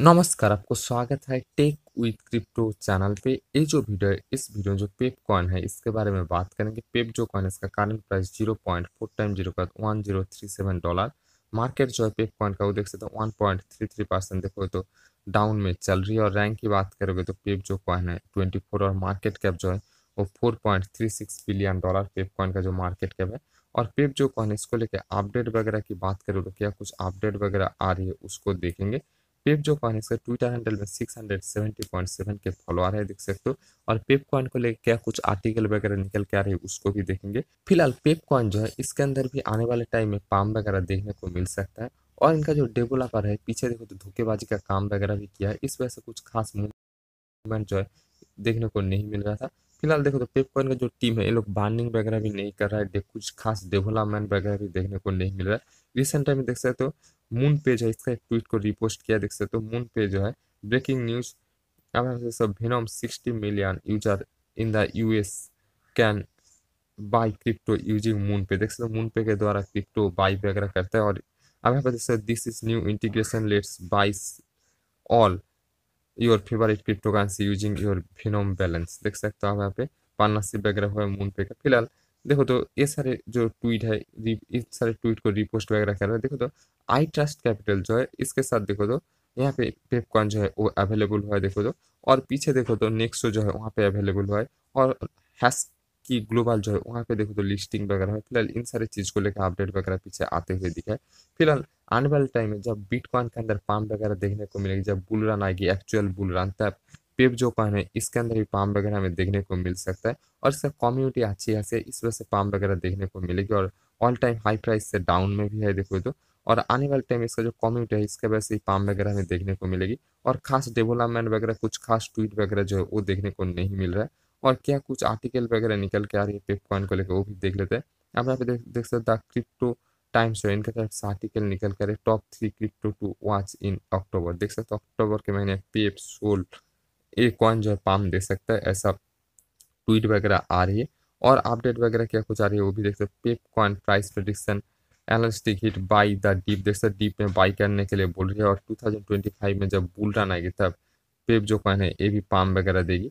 नमस्कार आपको स्वागत है टेक विथ क्रिप्टो चैनल पे ये जो वीडियो है इस वीडियो में जो पेप कॉइन है इसके बारे में बात करेंगे पेप जो कॉइन है इसका कारण price zero point four time zero का one zero three seven dollar market जो है पेप कॉइन का वो देख सकते हो one point three three percent देखो तो डाउन में चल रही है और रैंक की बात करोगे तो पेप जो कॉइन है ट्वेंटी फोर और मार्केट कैप जो है वो four point three six billion dollar Pepe coin का जो मार्केट कैप है और पेप जो कॉइन इसको लेकर अपडेट वगैरह की बात करोगे क्या कुछ अपडेट वगैरह आ रही है उसको देखेंगे पेप जो कॉइन इसका ट्विटर हैंडल में six hundred seventy point seven K follower है देख सकते हो और पेप कॉइन को लेकर क्या कुछ आर्टिकल वगैरह निकल के आ रही है उसको भी देखेंगे फिलहाल पेप कॉइन जो है इसके अंदर भी आने वाले टाइम में पाम वगैरह देखने को मिल सकता है और इनका जो डेवलपर है पीछे देखो तो धोखेबाजी का काम वगैरह भी किया है इस वजह से कुछ खास मूवमेंट जो है देखने को नहीं मिल रहा था फिलहाल देखो तो पेप कॉइन का जो टीम है ये लोग बार्निंग वगैरह भी नहीं कर रहा है कुछ खास डेवलपमेंट वगैरह भी देखने को नहीं मिल रहा है रिसेंट टाइम में देख सकते हो मून पेज है इसका एक ट्वीट को रिपोस्ट किया देख सकते हो मून पे जो है ब्रेकिंग न्यूज अब Venmo sixty million user in the US can buy crypto using MoonPay देख सकते हो मून पे के द्वारा क्रिप्टो बाई वगैरह करता है और अब यहाँ पर देख सकते this is new integration lets buys all your favourite crypto currency using your Venmo balance देख सकते हो आप यहाँ पे पार्टनरशिप वगैरह हुआ है मून पे का फिलहाल देखो तो ये सारे जो ट्वीट है इस सारे ट्वीट को रिपोस्ट वगैरह कर रहे हैं देखो तो आई ट्रस्ट कैपिटल जो है इसके साथ देखो तो यहाँ पे पेपकॉन जो है वो अवेलेबल हुआ है देखो तो और पीछे देखो तो नेक्स्ट जो है वहाँ पे अवेलेबल हुआ है और हैश की ग्लोबल जो है वहाँ पे देखो तो लिस्टिंग वगैरह है फिलहाल इन सारे चीज़ को लेकर अपडेट वगैरह पीछे आते हुए दिखा है फिलहाल आने वाले टाइम में जब बिटकॉइन के अंदर पाम वगैरह देखने को मिलेगी जब बुल रन आएगी एक्चुअल बुल रन तब पेप जो कॉइन है इसके अंदर भी पाम वगैरह हमें देखने को मिल सकता है और इसका कम्युनिटी अच्छी है से इस वजह से पाम वगैरह देखने को मिलेगी और ऑल टाइम हाई प्राइस से डाउन में भी है देखो तो और आने वाले टाइम इसका जो कम्युनिटी है इसके वजह से पाम वगैरह हमें देखने को मिलेगी और खास डेवलपमेंट वगैरह कुछ खास ट्वीट वगैरह जो है वो देखने को नहीं मिल रहा है और क्या कुछ आर्टिकल वगैरह निकल के आ रही है पेप कॉइन को लेकर वो भी देख लेते हैं आप यहाँ पे देख देख सकते हैं क्रिप्टो टाइम से इनका तरफ से आर्टिकल निकल कर top three crypto to watch in October देख सकते हो अक्टूबर के महीने पी एफ सोल एक कॉइन जो है पाम देख सकते हैं ऐसा ट्वीट वगैरह आ रही है और अपडेट वगैरह क्या कुछ आ रही है वो भी देख सकते हो Pepe coin price prediction analytic hit by the dip देख सकते डीप में बाई करने के लिए बोल रही है और 2025 में जब बुल रन आएगी तब पेप जो कॉइन है ये भी पाम वगैरह देगी